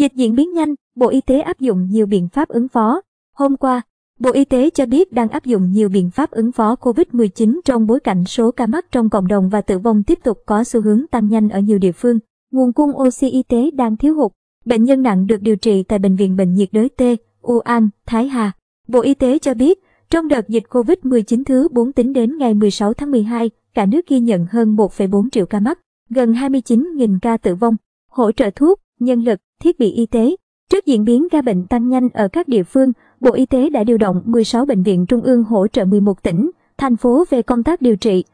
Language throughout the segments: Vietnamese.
Dịch diễn biến nhanh, Bộ Y tế áp dụng nhiều biện pháp ứng phó. Hôm qua, Bộ Y tế cho biết đang áp dụng nhiều biện pháp ứng phó COVID-19 trong bối cảnh số ca mắc trong cộng đồng và tử vong tiếp tục có xu hướng tăng nhanh ở nhiều địa phương. Nguồn cung oxy y tế đang thiếu hụt. Bệnh nhân nặng được điều trị tại Bệnh viện Bệnh nhiệt đới T, U An, Thái Hà. Bộ Y tế cho biết, trong đợt dịch COVID-19 thứ 4 tính đến ngày 16 tháng 12, cả nước ghi nhận hơn 1,4 triệu ca mắc, gần 29.000 ca tử vong. Hỗ trợ thuốc, nhân lực, thiết bị y tế. Trước diễn biến ca bệnh tăng nhanh ở các địa phương, Bộ Y tế đã điều động 16 bệnh viện trung ương hỗ trợ 11 tỉnh, thành phố về công tác điều trị,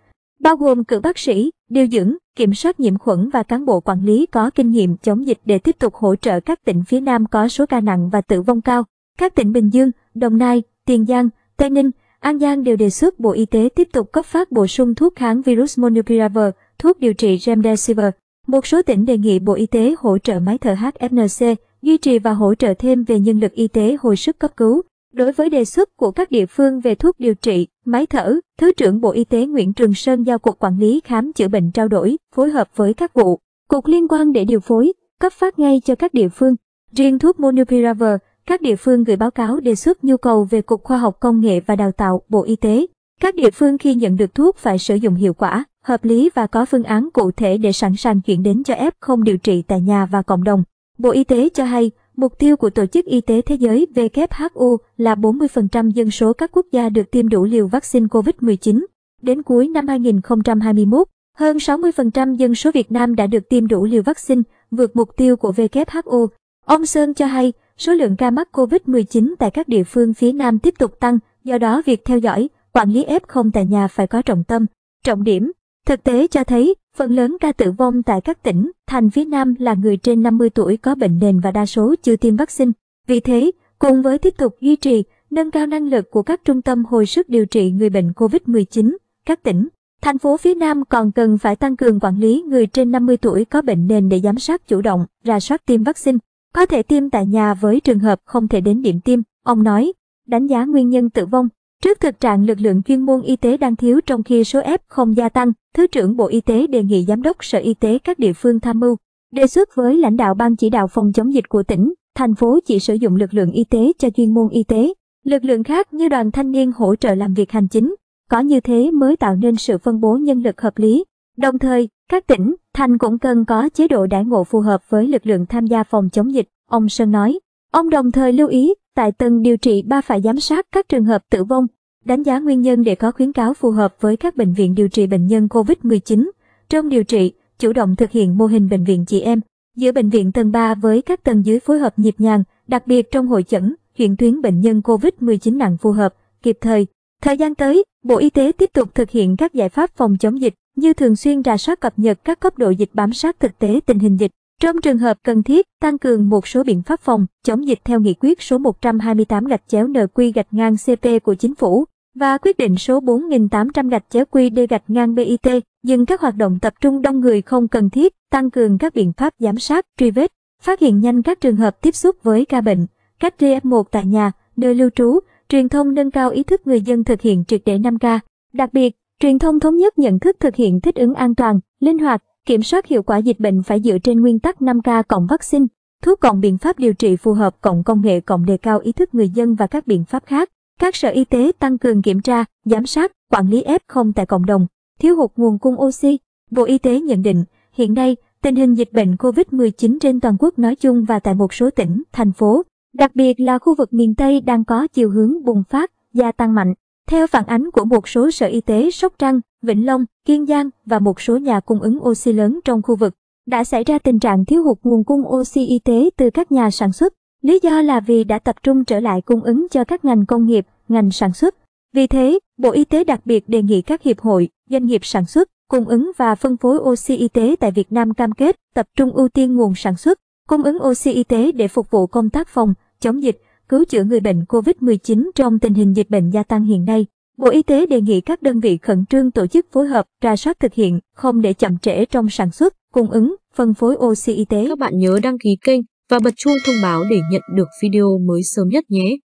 bao gồm cử bác sĩ, điều dưỡng, kiểm soát nhiễm khuẩn và cán bộ quản lý có kinh nghiệm chống dịch để tiếp tục hỗ trợ các tỉnh phía Nam có số ca nặng và tử vong cao. Các tỉnh Bình Dương, Đồng Nai, Tiền Giang, Tây Ninh, An Giang đều đề xuất Bộ Y tế tiếp tục cấp phát bổ sung thuốc kháng virus Monopiravir, thuốc điều trị Remdesivir. Một số tỉnh đề nghị Bộ Y tế hỗ trợ máy thở HFNC, duy trì và hỗ trợ thêm về nhân lực y tế hồi sức cấp cứu. Đối với đề xuất của các địa phương về thuốc điều trị, máy thở, Thứ trưởng Bộ Y tế Nguyễn Trường Sơn giao Cục Quản lý Khám chữa bệnh trao đổi, phối hợp với các vụ, cục liên quan để điều phối, cấp phát ngay cho các địa phương. Riêng thuốc Monupiravir, các địa phương gửi báo cáo đề xuất nhu cầu về Cục Khoa học Công nghệ và Đào tạo Bộ Y tế. Các địa phương khi nhận được thuốc phải sử dụng hiệu quả hợp lý và có phương án cụ thể để sẵn sàng chuyển đến cho F0 điều trị tại nhà và cộng đồng. Bộ Y tế cho hay, mục tiêu của Tổ chức Y tế Thế giới WHO là 40% dân số các quốc gia được tiêm đủ liều vaccine COVID-19. Đến cuối năm 2021, hơn 60% dân số Việt Nam đã được tiêm đủ liều vaccine, vượt mục tiêu của WHO. Ông Sơn cho hay, số lượng ca mắc COVID-19 tại các địa phương phía Nam tiếp tục tăng, do đó việc theo dõi, quản lý F0 tại nhà phải có trọng tâm, trọng điểm. Thực tế cho thấy, phần lớn ca tử vong tại các tỉnh, thành phía Nam là người trên 50 tuổi có bệnh nền và đa số chưa tiêm vaccine. Vì thế, cùng với tiếp tục duy trì, nâng cao năng lực của các trung tâm hồi sức điều trị người bệnh COVID-19, các tỉnh, thành phố phía Nam còn cần phải tăng cường quản lý người trên 50 tuổi có bệnh nền để giám sát chủ động, ra soát tiêm vaccine, có thể tiêm tại nhà với trường hợp không thể đến điểm tiêm, ông nói. Đánh giá nguyên nhân tử vong Trước thực trạng lực lượng chuyên môn y tế đang thiếu trong khi số F không gia tăng, Thứ trưởng Bộ Y tế đề nghị Giám đốc Sở Y tế các địa phương tham mưu, đề xuất với lãnh đạo Ban chỉ đạo phòng chống dịch của tỉnh, thành phố chỉ sử dụng lực lượng y tế cho chuyên môn y tế, lực lượng khác như đoàn thanh niên hỗ trợ làm việc hành chính, có như thế mới tạo nên sự phân bố nhân lực hợp lý. Đồng thời, các tỉnh, thành cũng cần có chế độ đãi ngộ phù hợp với lực lượng tham gia phòng chống dịch, ông Sơn nói. Ông đồng thời lưu ý tại tầng điều trị 3 phải giám sát các trường hợp tử vong, đánh giá nguyên nhân để có khuyến cáo phù hợp với các bệnh viện điều trị bệnh nhân COVID-19. Trong điều trị, chủ động thực hiện mô hình bệnh viện chị em giữa bệnh viện tầng 3 với các tầng dưới phối hợp nhịp nhàng, đặc biệt trong hội chẩn, chuyển tuyến bệnh nhân COVID-19 nặng phù hợp, kịp thời. Thời gian tới, Bộ Y tế tiếp tục thực hiện các giải pháp phòng chống dịch như thường xuyên rà soát cập nhật các cấp độ dịch bám sát thực tế tình hình dịch, trong trường hợp cần thiết, tăng cường một số biện pháp phòng chống dịch theo nghị quyết số 128 gạch chéo NQ gạch ngang CP của chính phủ và quyết định số 4800 gạch chéo QD gạch ngang BIT, dừng các hoạt động tập trung đông người không cần thiết, tăng cường các biện pháp giám sát, truy vết, phát hiện nhanh các trường hợp tiếp xúc với ca bệnh, cách ly F1 tại nhà, nơi lưu trú, truyền thông nâng cao ý thức người dân thực hiện triệt để 5K. Đặc biệt, truyền thông thống nhất nhận thức thực hiện thích ứng an toàn, linh hoạt, Kiểm soát hiệu quả dịch bệnh phải dựa trên nguyên tắc 5K cộng vaccine, thuốc cộng biện pháp điều trị phù hợp cộng công nghệ cộng đề cao ý thức người dân và các biện pháp khác. Các sở y tế tăng cường kiểm tra, giám sát, quản lý F0 tại cộng đồng, thiếu hụt nguồn cung oxy. Bộ Y tế nhận định, hiện nay, tình hình dịch bệnh COVID-19 trên toàn quốc nói chung và tại một số tỉnh, thành phố, đặc biệt là khu vực miền Tây đang có chiều hướng bùng phát, gia tăng mạnh. Theo phản ánh của một số sở y tế Sóc Trăng, Vĩnh Long, Kiên Giang và một số nhà cung ứng oxy lớn trong khu vực đã xảy ra tình trạng thiếu hụt nguồn cung oxy y tế từ các nhà sản xuất. Lý do là vì đã tập trung trở lại cung ứng cho các ngành công nghiệp, ngành sản xuất. Vì thế, Bộ Y tế đặc biệt đề nghị các hiệp hội, doanh nghiệp sản xuất, cung ứng và phân phối oxy y tế tại Việt Nam cam kết tập trung ưu tiên nguồn sản xuất, cung ứng oxy y tế để phục vụ công tác phòng, chống dịch, cứu chữa người bệnh COVID-19 trong tình hình dịch bệnh gia tăng hiện nay. Bộ Y tế đề nghị các đơn vị khẩn trương tổ chức phối hợp, ra soát thực hiện, không để chậm trễ trong sản xuất, cung ứng, phân phối oxy y tế. Các bạn nhớ đăng ký kênh và bật chuông thông báo để nhận được video mới sớm nhất nhé.